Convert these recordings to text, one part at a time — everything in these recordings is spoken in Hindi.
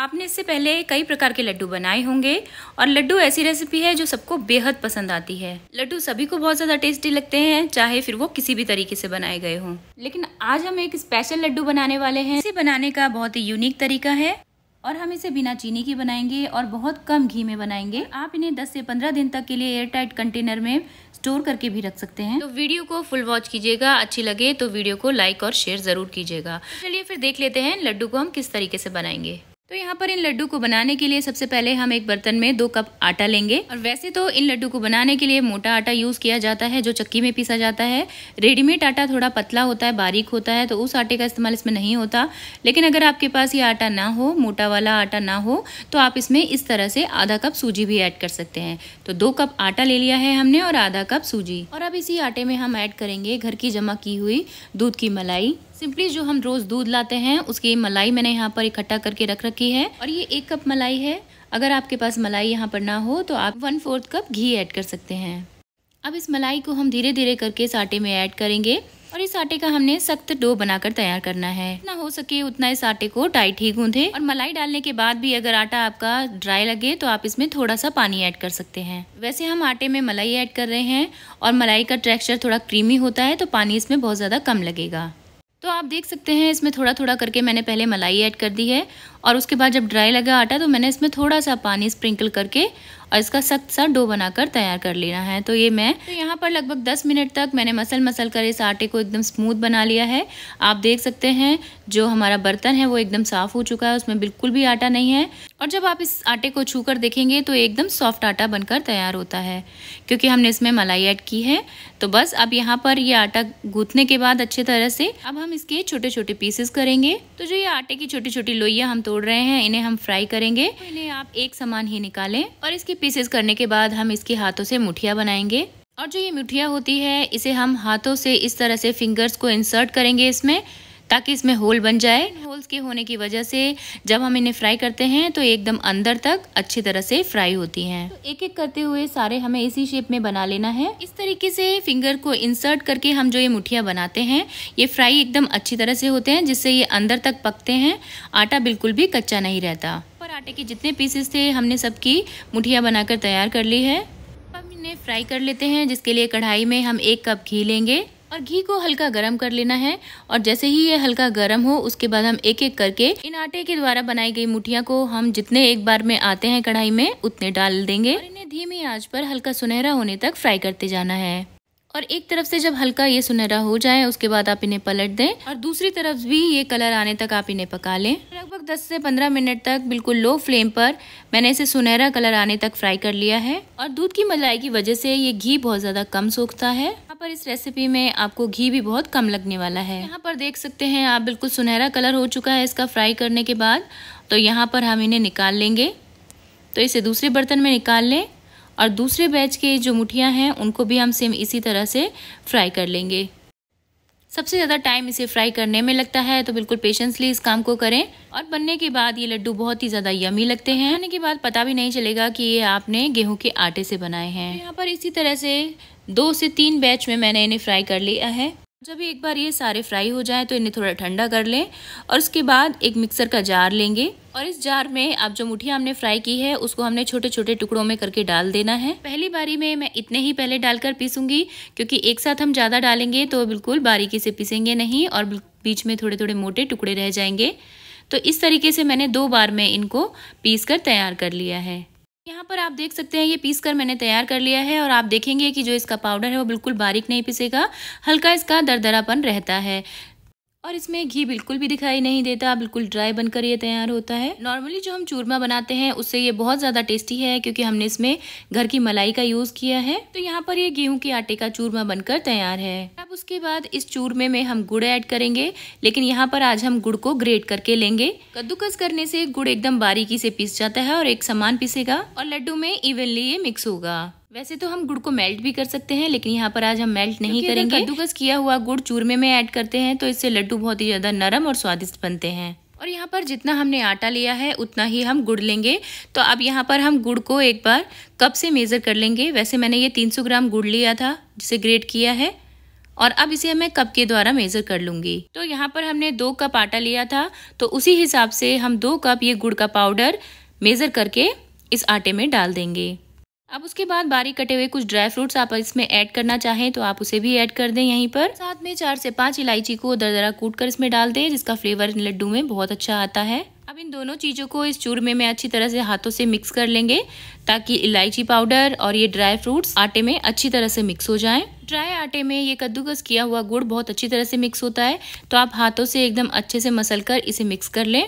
आपने इससे पहले कई प्रकार के लड्डू बनाए होंगे और लड्डू ऐसी रेसिपी है जो सबको बेहद पसंद आती है लड्डू सभी को बहुत ज़्यादा टेस्टी लगते हैं चाहे फिर वो किसी भी तरीके से बनाए गए हों लेकिन आज हम एक स्पेशल लड्डू बनाने वाले हैं इसे बनाने का बहुत ही यूनिक तरीका है और हम इसे बिना चीनी की बनाएंगे और बहुत कम घी में बनाएंगे आप इन्हें दस से पंद्रह दिन तक के लिए एयर टाइट कंटेनर में स्टोर करके भी रख सकते हैं तो वीडियो को फुल वॉच कीजिएगा अच्छी लगे तो वीडियो को लाइक और शेयर ज़रूर कीजिएगा चलिए फिर देख लेते हैं लड्डू को हम किस तरीके से बनाएंगे तो यहाँ पर इन लड्डू को बनाने के लिए सबसे पहले हम एक बर्तन में दो कप आटा लेंगे और वैसे तो इन लड्डू को बनाने के लिए मोटा आटा यूज़ किया जाता है जो चक्की में पीसा जाता है रेडीमेड आटा थोड़ा पतला होता है बारीक होता है तो उस आटे का इस्तेमाल इसमें नहीं होता लेकिन अगर आपके पास ये आटा ना हो मोटा वाला आटा ना हो तो आप इसमें इस तरह से आधा कप सूजी भी ऐड कर सकते हैं तो दो कप आटा ले लिया है हमने और आधा कप सूजी और अब इसी आटे में हम ऐड करेंगे घर की जमा की हुई दूध की मलाई सिंपली जो हम रोज़ दूध लाते हैं उसकी मलाई मैंने यहाँ पर इकट्ठा करके रख रखी है और ये एक कप मलाई है अगर आपके पास मलाई यहाँ पर ना हो तो आप वन फोर्थ कप घी ऐड कर सकते हैं अब इस मलाई को हम धीरे धीरे करके इस आटे में ऐड करेंगे और इस आटे का हमने सख्त डो बनाकर तैयार करना है जितना हो सके उतना इस आटे को टाइट ही गूंधे और मलाई डालने के बाद भी अगर आटा आपका ड्राई लगे तो आप इसमें थोड़ा सा पानी ऐड कर सकते हैं वैसे हम आटे में मलाई ऐड कर रहे हैं और मलाई का टेक्सचर थोड़ा क्रीमी होता है तो पानी इसमें बहुत ज़्यादा कम लगेगा तो आप देख सकते हैं इसमें थोड़ा थोड़ा करके मैंने पहले मलाई ऐड कर दी है और उसके बाद जब ड्राई लगा आटा तो मैंने इसमें थोड़ा सा पानी स्प्रिंकल करके और इसका सख्त सा डो बनाकर तैयार कर लेना है तो ये मैं तो यहाँ पर लगभग 10 मिनट तक मैंने मसल मसल कर इस आटे को एकदम स्मूथ बना लिया है आप देख सकते हैं जो हमारा बर्तन है वो एकदम साफ़ हो चुका है उसमें बिल्कुल भी आटा नहीं है और जब आप इस आटे को छू कर देखेंगे तो एकदम सॉफ्ट आटा बनकर तैयार होता है क्योंकि हमने इसमें मलाई ऐड की है तो बस अब यहाँ पर ये आटा गूंथने के बाद अच्छे तरह से अब हम इसके छोटे छोटे पीसेस करेंगे तो जो ये आटे की छोटी छोटी लोइया हम तोड़ रहे हैं इन्हें हम फ्राई करेंगे तो इन्हें आप एक समान ही निकालें और इसके पीसेस करने के बाद हम इसके हाथों से मुठिया बनाएंगे और जो ये मुठिया होती है इसे हम हाथों से इस तरह से फिंगर्स को इंसर्ट करेंगे इसमें ताकि इसमें होल बन जाए होल्स के होने की वजह से जब हम इन्हें फ्राई करते हैं तो एकदम अंदर तक अच्छी तरह से फ्राई होती हैं तो एक एक करते हुए सारे हमें इसी शेप में बना लेना है इस तरीके से फिंगर को इंसर्ट करके हम जो ये मुठिया बनाते हैं ये फ्राई एकदम अच्छी तरह से होते हैं जिससे ये अंदर तक पकते हैं आटा बिल्कुल भी कच्चा नहीं रहता पर आटे के जितने पीसेस थे हमने सबकी मुठिया बनाकर तैयार कर ली है अब इन्हें फ्राई कर लेते हैं जिसके लिए कढ़ाई में हम एक कप घी लेंगे और घी को हल्का गर्म कर लेना है और जैसे ही ये हल्का गर्म हो उसके बाद हम एक एक करके इन आटे के द्वारा बनाई गई मुठिया को हम जितने एक बार में आते हैं कढ़ाई में उतने डाल देंगे और इन्हें धीमी आंच पर हल्का सुनहरा होने तक फ्राई करते जाना है और एक तरफ से जब हल्का ये सुनहरा हो जाए उसके बाद आप इन्हें पलट दें और दूसरी तरफ भी ये कलर आने तक आप इन्हें पका लें लगभग 10 से 15 मिनट तक बिल्कुल लो फ्लेम पर मैंने इसे सुनहरा कलर आने तक फ्राई कर लिया है और दूध की मलाई की वजह से ये घी बहुत ज़्यादा कम सोखता है पर इस रेसिपी में आपको घी भी बहुत कम लगने वाला है यहाँ पर देख सकते हैं आप बिल्कुल सुनहरा कलर हो चुका है इसका फ्राई करने के बाद तो यहाँ पर हम इन्हें निकाल लेंगे तो इसे दूसरे बर्तन में निकाल लें और दूसरे बैच के जो मुठियाँ हैं उनको भी हम सेम इसी तरह से फ्राई कर लेंगे सबसे ज़्यादा टाइम इसे फ्राई करने में लगता है तो बिल्कुल पेशेंसली इस काम को करें और बनने के बाद ये लड्डू बहुत ही ज़्यादा यमी लगते हैं बनने के बाद पता भी नहीं चलेगा कि ये आपने गेहूं के आटे से बनाए हैं तो यहाँ पर इसी तरह से दो से तीन बैच में मैंने इन्हें फ्राई कर लिया है जब एक बार ये सारे फ्राई हो जाए तो इन्हें थोड़ा ठंडा कर लें और उसके बाद एक मिक्सर का जार लेंगे और इस जार में आप जो मुठिया हमने फ्राई की है उसको हमने छोटे छोटे टुकड़ों में करके डाल देना है पहली बारी में मैं इतने ही पहले डालकर पीसूंगी क्योंकि एक साथ हम ज़्यादा डालेंगे तो बिल्कुल बारीकी से पीसेंगे नहीं और बीच में थोड़े थोड़े मोटे टुकड़े रह जाएंगे तो इस तरीके से मैंने दो बार में इनको पीस कर तैयार कर लिया है यहाँ पर आप देख सकते हैं ये पीस कर मैंने तैयार कर लिया है और आप देखेंगे कि जो इसका पाउडर है वो बिल्कुल बारीक नहीं पिसेगा हल्का इसका दरदरापन रहता है और इसमें घी बिल्कुल भी दिखाई नहीं देता बिल्कुल ड्राई बनकर ये तैयार होता है नॉर्मली जो हम चूरमा बनाते हैं उससे ये बहुत ज़्यादा टेस्टी है क्योंकि हमने इसमें घर की मलाई का यूज़ किया है तो यहाँ पर ये गेहूं के आटे का चूरमा बनकर तैयार है अब उसके बाद इस चूरमे में हम गुड़ ऐड करेंगे लेकिन यहाँ पर आज हम गुड़ को ग्रेट करके लेंगे कद्दूकस करने से गुड़ एकदम बारीकी से पीस जाता है और एक समान पीसेगा और लड्डू में इवनली ये मिक्स होगा वैसे तो हम गुड़ को मेल्ट भी कर सकते हैं लेकिन यहाँ पर आज हम मेल्ट नहीं करेंगे कद्दूकस किया हुआ गुड़ चूरमे में ऐड करते हैं तो इससे लड्डू बहुत ही ज़्यादा नरम और स्वादिष्ट बनते हैं और यहाँ पर जितना हमने आटा लिया है उतना ही हम गुड़ लेंगे तो अब यहाँ पर हम गुड़ को एक बार कप से मेज़र कर लेंगे वैसे मैंने ये सौ ग्राम गुड़ लिया था जिसे ग्रेट किया है और अब इसे मैं कप के द्वारा मेज़र कर लूँगी तो यहाँ पर हमने दो कप आटा लिया था तो उसी हिसाब से हम दो कप ये गुड़ का पाउडर मेज़र करके इस आटे में डाल देंगे अब उसके बाद बारीक कटे हुए कुछ ड्राई फ्रूट्स आप इसमें ऐड करना चाहें तो आप उसे भी ऐड कर दें यहीं पर साथ में चार से पांच इलायची को दरदरा कूट कर इसमें डाल दें जिसका फ्लेवर लड्डू में बहुत अच्छा आता है अब इन दोनों चीज़ों को इस चूरमे में अच्छी तरह से हाथों से मिक्स कर लेंगे ताकि इलायची पाउडर और ये ड्राई फ्रूट आटे में अच्छी तरह से मिक्स हो जाए ड्राई आटे में ये कद्दूकस किया हुआ गुड़ बहुत अच्छी तरह से मिक्स होता है तो आप हाथों से एकदम अच्छे से मसल कर इसे मिक्स कर लें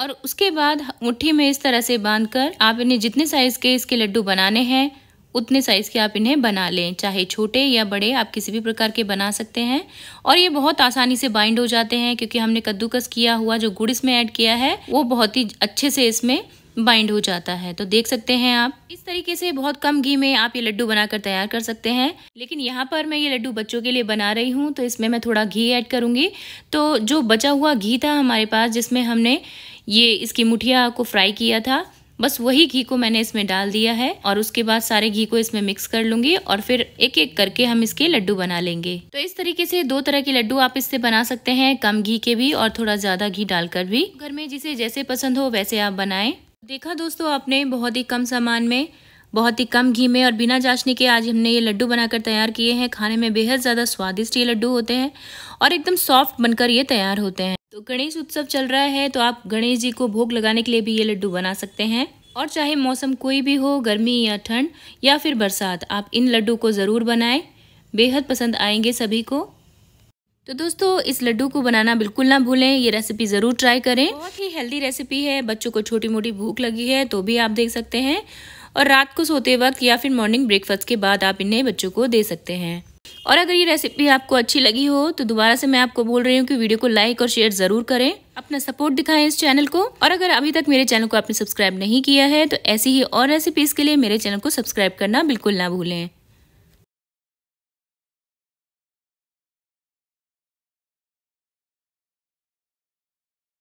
और उसके बाद मुट्ठी में इस तरह से बांधकर आप इन्हें जितने साइज़ के इसके लड्डू बनाने हैं उतने साइज़ के आप इन्हें बना लें चाहे छोटे या बड़े आप किसी भी प्रकार के बना सकते हैं और ये बहुत आसानी से बाइंड हो जाते हैं क्योंकि हमने कद्दूकस किया हुआ जो गुड़ इसमें ऐड किया है वो बहुत ही अच्छे से इसमें बाइंड हो जाता है तो देख सकते हैं आप इस तरीके से बहुत कम घी में आप ये लड्डू बनाकर तैयार कर सकते हैं लेकिन यहाँ पर मैं ये लड्डू बच्चों के लिए बना रही हूँ तो इसमें मैं थोड़ा घी ऐड करूंगी तो जो बचा हुआ घी था हमारे पास जिसमें हमने ये इसकी मुठिया को फ्राई किया था बस वही घी को मैंने इसमें डाल दिया है और उसके बाद सारे घी को इसमें मिक्स कर लूंगी और फिर एक एक करके हम इसके लड्डू बना लेंगे तो इस तरीके से दो तरह के लड्डू आप इससे बना सकते हैं कम घी के भी और थोड़ा ज्यादा घी डालकर भी घर में जिसे जैसे पसंद हो वैसे आप बनाए देखा दोस्तों आपने बहुत ही कम सामान में बहुत ही कम घी में और बिना चाशनी के आज हमने ये लड्डू बनाकर तैयार किए हैं खाने में बेहद ज़्यादा स्वादिष्ट ये लड्डू होते हैं और एकदम सॉफ्ट बनकर ये तैयार होते हैं तो गणेश उत्सव चल रहा है तो आप गणेश जी को भोग लगाने के लिए भी ये लड्डू बना सकते हैं और चाहे मौसम कोई भी हो गर्मी या ठंड या फिर बरसात आप इन लड्डू को ज़रूर बनाएं बेहद पसंद आएंगे सभी को तो दोस्तों इस लड्डू को बनाना बिल्कुल ना भूलें ये रेसिपी ज़रूर ट्राई करें बहुत ही हेल्दी रेसिपी है बच्चों को छोटी मोटी भूख लगी है तो भी आप देख सकते हैं और रात को सोते वक्त या फिर मॉर्निंग ब्रेकफास्ट के बाद आप इन्हें बच्चों को दे सकते हैं और अगर ये रेसिपी आपको अच्छी लगी हो तो दोबारा से मैं आपको बोल रही हूँ कि वीडियो को लाइक और शेयर जरूर करें अपना सपोर्ट दिखाएं इस चैनल को और अगर अभी तक मेरे चैनल को आपने सब्सक्राइब नहीं किया है तो ऐसी ही और रेसिपीज के लिए मेरे चैनल को सब्सक्राइब करना बिल्कुल ना भूलें